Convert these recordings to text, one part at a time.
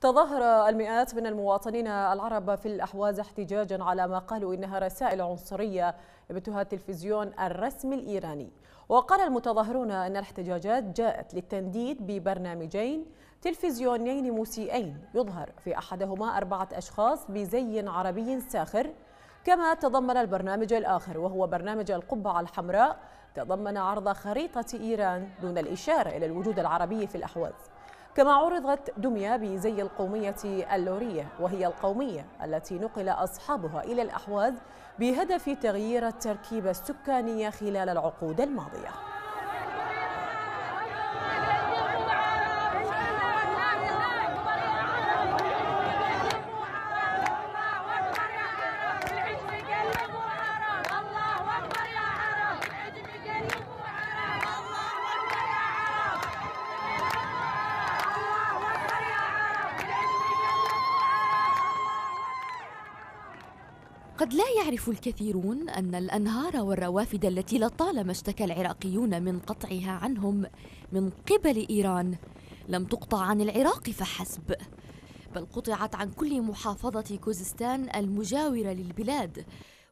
تظاهر المئات من المواطنين العرب في الأحواز احتجاجا على ما قالوا إنها رسائل عنصرية ابتها التلفزيون الرسمي الإيراني وقال المتظاهرون أن الاحتجاجات جاءت للتنديد ببرنامجين تلفزيونين مسيئين يظهر في أحدهما أربعة أشخاص بزي عربي ساخر كما تضمن البرنامج الآخر وهو برنامج القبعة الحمراء تضمن عرض خريطة إيران دون الإشارة إلى الوجود العربي في الأحواز كما عرضت دمية بزي القومية اللورية وهي القومية التي نقل أصحابها إلى الأحواز بهدف تغيير التركيبة السكانية خلال العقود الماضية قد لا يعرف الكثيرون أن الأنهار والروافد التي لطالما اشتكى العراقيون من قطعها عنهم من قبل إيران لم تقطع عن العراق فحسب بل قطعت عن كل محافظة كوزستان المجاورة للبلاد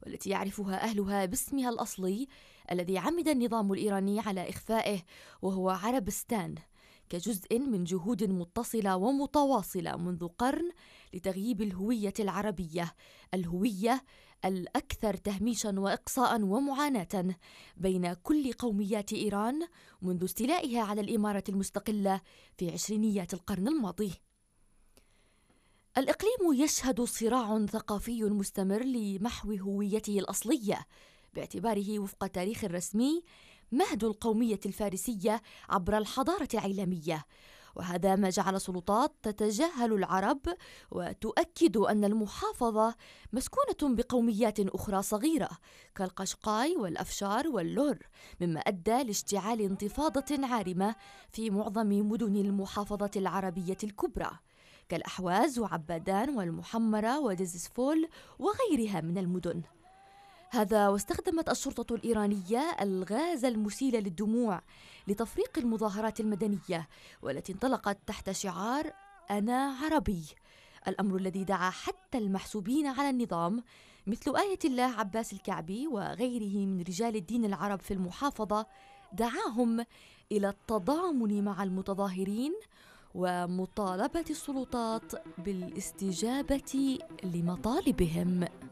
والتي يعرفها أهلها باسمها الأصلي الذي عمد النظام الإيراني على إخفائه وهو عربستان كجزء من جهود متصلة ومتواصلة منذ قرن لتغييب الهويه العربيه الهويه الاكثر تهميشا واقصاء ومعاناه بين كل قوميات ايران منذ استيلائها على الاماره المستقله في عشرينيات القرن الماضي الاقليم يشهد صراع ثقافي مستمر لمحو هويته الاصليه باعتباره وفق التاريخ الرسمي مهد القوميه الفارسيه عبر الحضاره العالمية وهذا ما جعل السلطات تتجاهل العرب وتؤكد أن المحافظة مسكونة بقوميات أخرى صغيرة كالقشقاي والأفشار واللور مما أدى لاشتعال انتفاضة عارمة في معظم مدن المحافظة العربية الكبرى كالأحواز وعبادان والمحمرة ودزسفول وغيرها من المدن هذا واستخدمت الشرطة الإيرانية الغاز المسيل للدموع لتفريق المظاهرات المدنية والتي انطلقت تحت شعار أنا عربي الأمر الذي دعا حتى المحسوبين على النظام مثل آية الله عباس الكعبي وغيره من رجال الدين العرب في المحافظة دعاهم إلى التضامن مع المتظاهرين ومطالبة السلطات بالاستجابة لمطالبهم